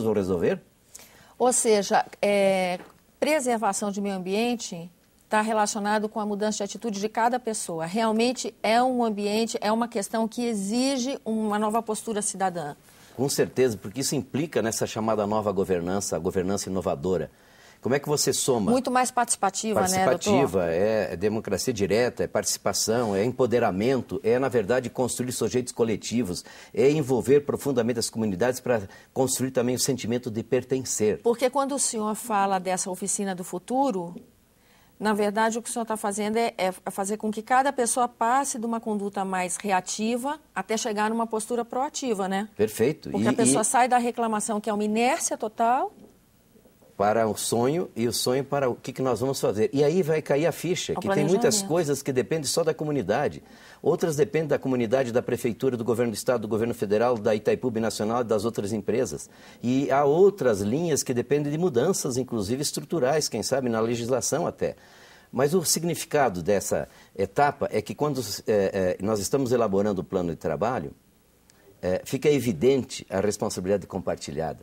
vou resolver? Ou seja, é, preservação de meio ambiente está relacionado com a mudança de atitude de cada pessoa. Realmente é um ambiente, é uma questão que exige uma nova postura cidadã. Com certeza, porque isso implica nessa chamada nova governança, a governança inovadora. Como é que você soma? Muito mais participativa, né, participativa né, Participativa, é, democracia direta, é participação, é empoderamento, é, na verdade, construir sujeitos coletivos, é envolver profundamente as comunidades para construir também o sentimento de pertencer. Porque quando o senhor fala dessa oficina do futuro, na verdade, o que o senhor está fazendo é, é, é, fazer com que cada pessoa passe de uma conduta mais reativa até chegar numa postura proativa, né? Perfeito. Porque e, a pessoa e... sai da reclamação, que é uma inércia total, para o sonho e o sonho para o que, que nós vamos fazer. E aí vai cair a ficha, o que tem muitas coisas que dependem só da comunidade. Outras dependem da comunidade, da prefeitura, do governo do estado, do governo federal, da Itaipu Binacional e das outras empresas. E há outras linhas que dependem de mudanças, inclusive estruturais, quem sabe na legislação até. Mas o significado dessa etapa é que quando é, é, nós estamos elaborando o plano de trabalho, é, fica evidente a responsabilidade compartilhada.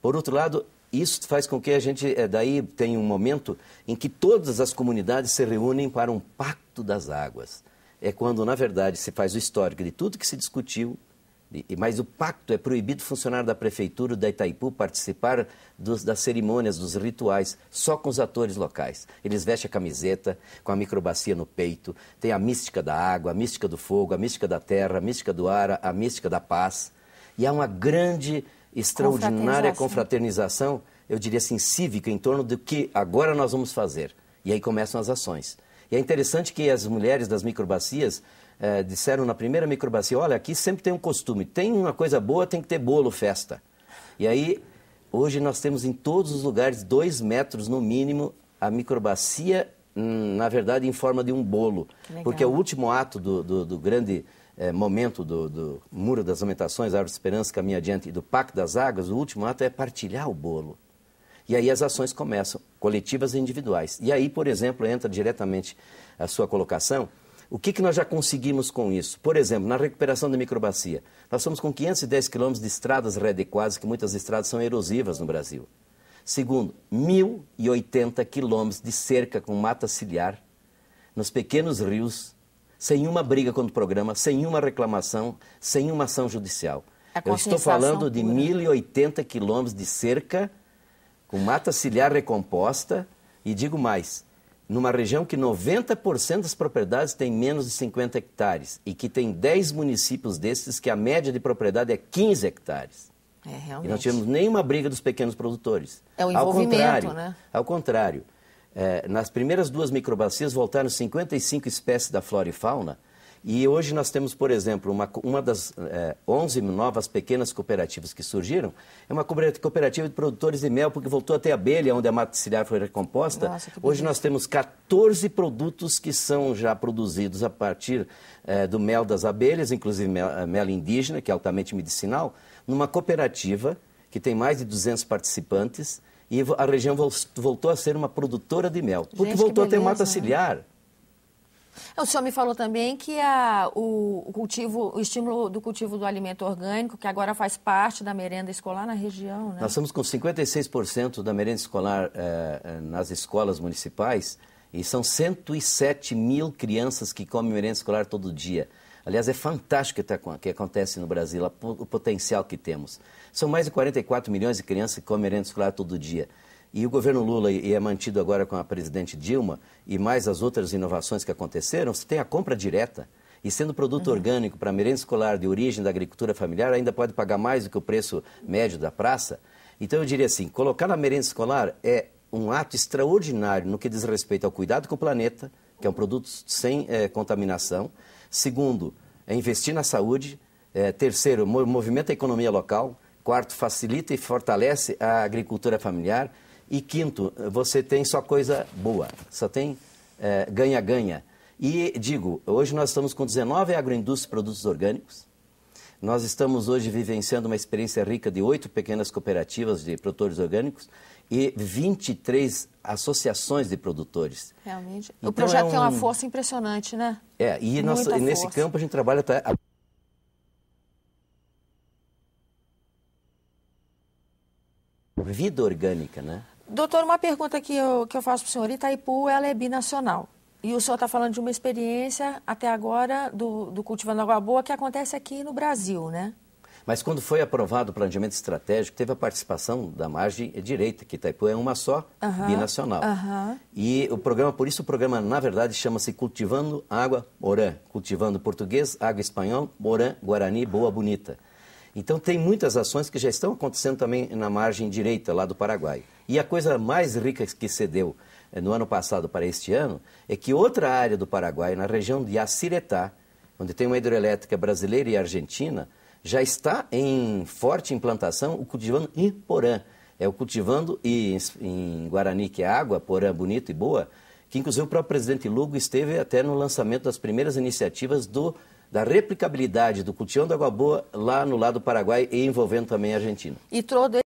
Por outro lado, isso faz com que a gente, é, daí tem um momento em que todas as comunidades se reúnem para um pacto das águas. É quando, na verdade, se faz o histórico de tudo que se discutiu, mas o pacto é proibido funcionar da prefeitura da Itaipu participar dos, das cerimônias, dos rituais, só com os atores locais. Eles vestem a camiseta, com a microbacia no peito, tem a mística da água, a mística do fogo, a mística da terra, a mística do ar, a mística da paz. E há uma grande extraordinária confraternização, eu diria assim, cívica, em torno do que agora nós vamos fazer. E aí começam as ações. E é interessante que as mulheres das microbacias eh, disseram na primeira microbacia: olha, aqui sempre tem um costume, tem uma coisa boa, tem que ter bolo, festa. E aí, hoje nós temos em todos os lugares, dois metros no mínimo, a microbacia, hum, na verdade, em forma de um bolo. Porque é o último ato do, do, do grande é, momento do, do, Muro das Lamentações, Árvore de Esperança, Caminho Adiante e do Pacto das Águas, o último ato é partilhar o bolo. E aí as ações começam, coletivas e individuais. E aí, por exemplo, entra diretamente a sua colocação. O que, que nós já conseguimos com isso? Por exemplo, na recuperação da microbacia, nós somos com 510 quilômetros de estradas readequadas, que muitas estradas são erosivas no Brasil. Segundo, 1.080 quilômetros de cerca com mata ciliar nos pequenos rios sem uma briga contra o programa, sem uma reclamação, sem uma ação judicial. Eu estou falando de 1.080 quilômetros de cerca, com mata ciliar recomposta, e digo mais, numa região que 90% das propriedades tem menos de 50 hectares e que tem 10 municípios desses que a média de propriedade é 15 hectares. É, realmente. E não tivemos nenhuma briga dos pequenos produtores. É o envolvimento, ao contrário, né? Ao contrário, é, nas primeiras duas microbacias voltaram 55 espécies da flora e fauna. E hoje nós temos, por exemplo, uma, uma das é, 11 novas pequenas cooperativas que surgiram, é uma cooperativa de produtores de mel, porque voltou até a abelha, onde a mata ciliar foi recomposta. Nossa, hoje nós temos 14 produtos que são já produzidos a partir é, do mel das abelhas, inclusive mel, é, mel indígena, que é altamente medicinal, numa cooperativa que tem mais de 200 participantes, e a região voltou a ser uma produtora de mel, porque Gente, voltou a ter mata né? ciliar. É, o senhor me falou também que a, o, o, cultivo, o estímulo do cultivo do alimento orgânico, que agora faz parte da merenda escolar na região, né? Nós estamos com 56% da merenda escolar eh, eh, nas escolas municipais e são 107 mil crianças que comem merenda escolar todo dia. Aliás, é fantástico o que acontece no Brasil, o potencial que temos. São mais de 44 milhões de crianças que comem merenda escolar todo dia. E o governo Lula e é mantido agora com a presidente Dilma e mais as outras inovações que aconteceram, você tem a compra direta. E sendo produto uhum. orgânico para merenda escolar de origem da agricultura familiar, ainda pode pagar mais do que o preço médio da praça. Então eu diria assim, colocar na merenda escolar é um ato extraordinário no que diz respeito ao cuidado com o planeta, que é um produto sem é, contaminação. Segundo, é investir na saúde. É, terceiro, movimenta a economia local. Quarto, facilita e fortalece a agricultura familiar. E quinto, você tem só coisa boa, só tem eh, ganha-ganha. É, e digo, hoje nós estamos com 19 agroindústrias de produtos orgânicos, nós estamos hoje vivenciando uma experiência rica de oito pequenas cooperativas de produtores orgânicos e 23 associações de produtores. Realmente. Então, o é projeto é um... tem uma força impressionante, né? É, e, nós, e nesse campo a gente trabalha até. Vida orgânica, né? Doutor, uma pergunta que eu, que eu faço para o senhor. Itaipu, ela é binacional. E o senhor está falando de uma experiência, até agora, do, do Cultivando Água Boa, que acontece aqui no Brasil, né? Mas quando foi aprovado o planejamento estratégico, teve a participação da margem direita, que Itaipu é uma só, uhum, binacional. Uhum. E o programa, por isso o programa, na verdade, chama-se Cultivando Água Morã. Cultivando português, água espanhol, Morã, Guarani, Boa Bonita. Então, tem muitas ações que já estão acontecendo também na margem direita lá do Paraguai. E a coisa mais rica que cedeu eh, no ano passado para este ano é que outra área do Paraguai, na região de Aciretá, onde tem uma hidrelétrica brasileira e argentina, já está em forte implantação o cultivando em porã. É o cultivando e em Guarani, que é água, porã bonita e boa, que inclusive o próprio presidente Lugo esteve até no lançamento das primeiras iniciativas do da replicabilidade do cultivo da água boa lá no lado do Paraguai e envolvendo também a Argentina. E